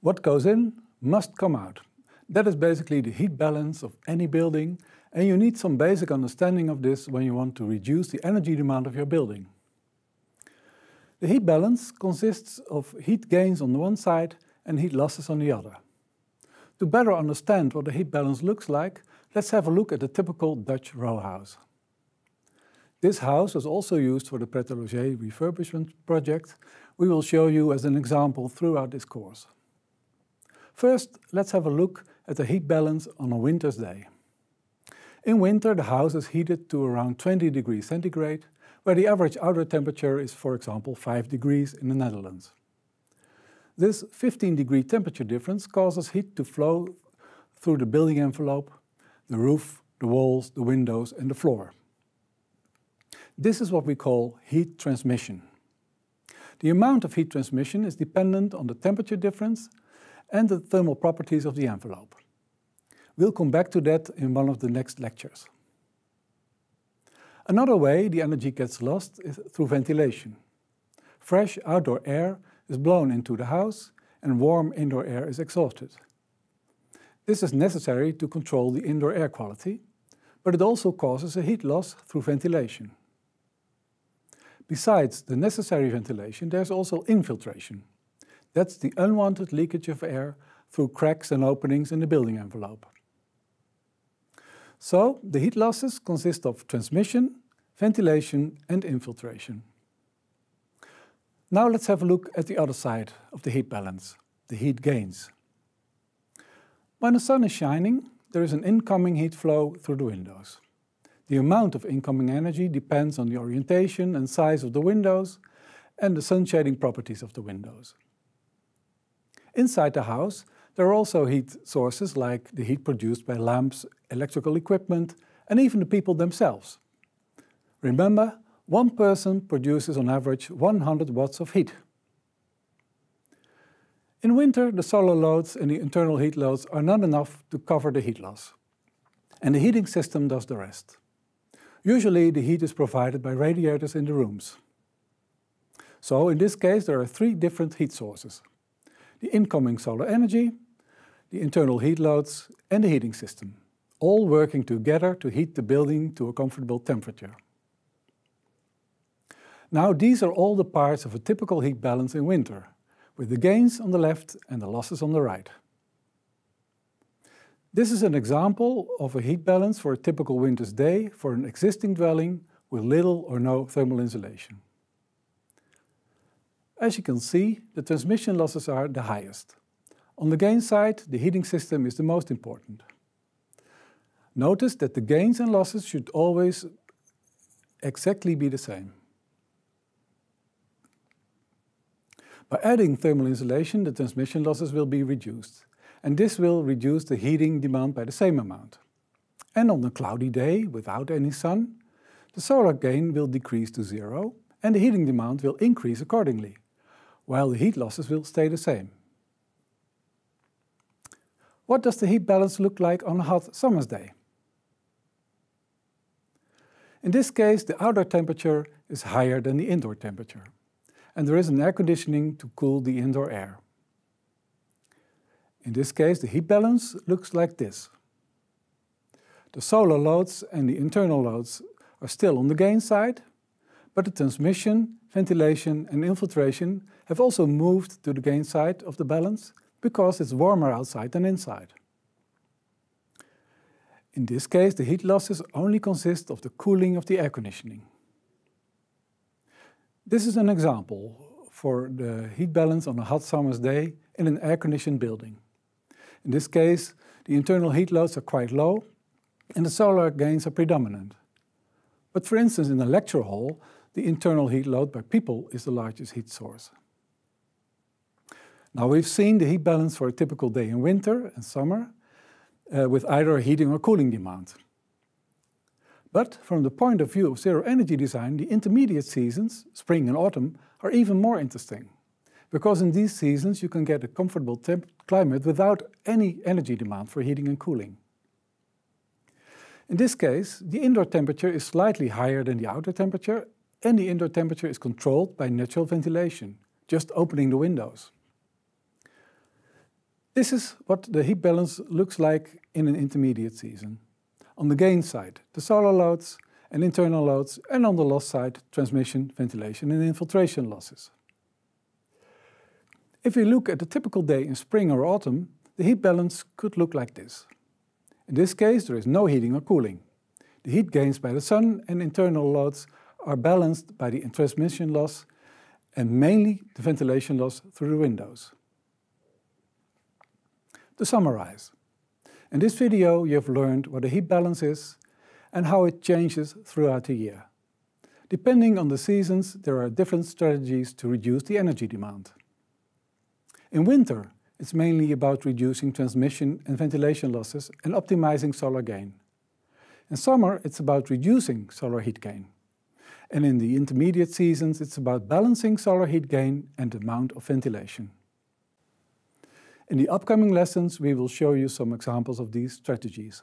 What goes in must come out. That is basically the heat balance of any building, and you need some basic understanding of this when you want to reduce the energy demand of your building. The heat balance consists of heat gains on the one side and heat losses on the other. To better understand what the heat balance looks like, let's have a look at a typical Dutch row house. This house was also used for the pret refurbishment project. We will show you as an example throughout this course. First, let's have a look at the heat balance on a winter's day. In winter, the house is heated to around 20 degrees centigrade, where the average outdoor temperature is, for example, 5 degrees in the Netherlands. This 15 degree temperature difference causes heat to flow through the building envelope, the roof, the walls, the windows and the floor. This is what we call heat transmission. The amount of heat transmission is dependent on the temperature difference and the thermal properties of the envelope. We'll come back to that in one of the next lectures. Another way the energy gets lost is through ventilation. Fresh outdoor air is blown into the house and warm indoor air is exhausted. This is necessary to control the indoor air quality, but it also causes a heat loss through ventilation. Besides the necessary ventilation, there's also infiltration, that's the unwanted leakage of air through cracks and openings in the building envelope. So the heat losses consist of transmission, ventilation and infiltration. Now let's have a look at the other side of the heat balance, the heat gains. When the sun is shining, there is an incoming heat flow through the windows. The amount of incoming energy depends on the orientation and size of the windows and the sun shading properties of the windows. Inside the house, there are also heat sources like the heat produced by lamps, electrical equipment, and even the people themselves. Remember, one person produces on average 100 watts of heat. In winter, the solar loads and the internal heat loads are not enough to cover the heat loss. And the heating system does the rest. Usually the heat is provided by radiators in the rooms. So in this case there are three different heat sources the incoming solar energy, the internal heat loads and the heating system, all working together to heat the building to a comfortable temperature. Now these are all the parts of a typical heat balance in winter, with the gains on the left and the losses on the right. This is an example of a heat balance for a typical winter's day for an existing dwelling with little or no thermal insulation. As you can see, the transmission losses are the highest. On the gain side, the heating system is the most important. Notice that the gains and losses should always exactly be the same. By adding thermal insulation, the transmission losses will be reduced, and this will reduce the heating demand by the same amount. And on a cloudy day, without any sun, the solar gain will decrease to zero, and the heating demand will increase accordingly while the heat losses will stay the same. What does the heat balance look like on a hot summer's day? In this case, the outdoor temperature is higher than the indoor temperature, and there is an air conditioning to cool the indoor air. In this case, the heat balance looks like this. The solar loads and the internal loads are still on the gain side, but the transmission, ventilation and infiltration have also moved to the gain side of the balance because it's warmer outside than inside. In this case, the heat losses only consist of the cooling of the air conditioning. This is an example for the heat balance on a hot summer's day in an air-conditioned building. In this case, the internal heat loads are quite low and the solar gains are predominant. But for instance, in a lecture hall, the internal heat load by people is the largest heat source. Now we've seen the heat balance for a typical day in winter and summer uh, with either heating or cooling demand. But from the point of view of zero energy design, the intermediate seasons, spring and autumn, are even more interesting. Because in these seasons you can get a comfortable climate without any energy demand for heating and cooling. In this case, the indoor temperature is slightly higher than the outdoor temperature and the indoor temperature is controlled by natural ventilation, just opening the windows. This is what the heat balance looks like in an intermediate season. On the gain side, the solar loads and internal loads, and on the loss side, transmission, ventilation and infiltration losses. If we look at a typical day in spring or autumn, the heat balance could look like this. In this case, there is no heating or cooling. The heat gains by the sun and internal loads are balanced by the transmission loss and mainly the ventilation loss through the windows. To summarize, in this video you have learned what a heat balance is and how it changes throughout the year. Depending on the seasons, there are different strategies to reduce the energy demand. In winter, it's mainly about reducing transmission and ventilation losses and optimizing solar gain. In summer, it's about reducing solar heat gain. And in the intermediate seasons, it's about balancing solar heat gain and amount of ventilation. In the upcoming lessons, we will show you some examples of these strategies.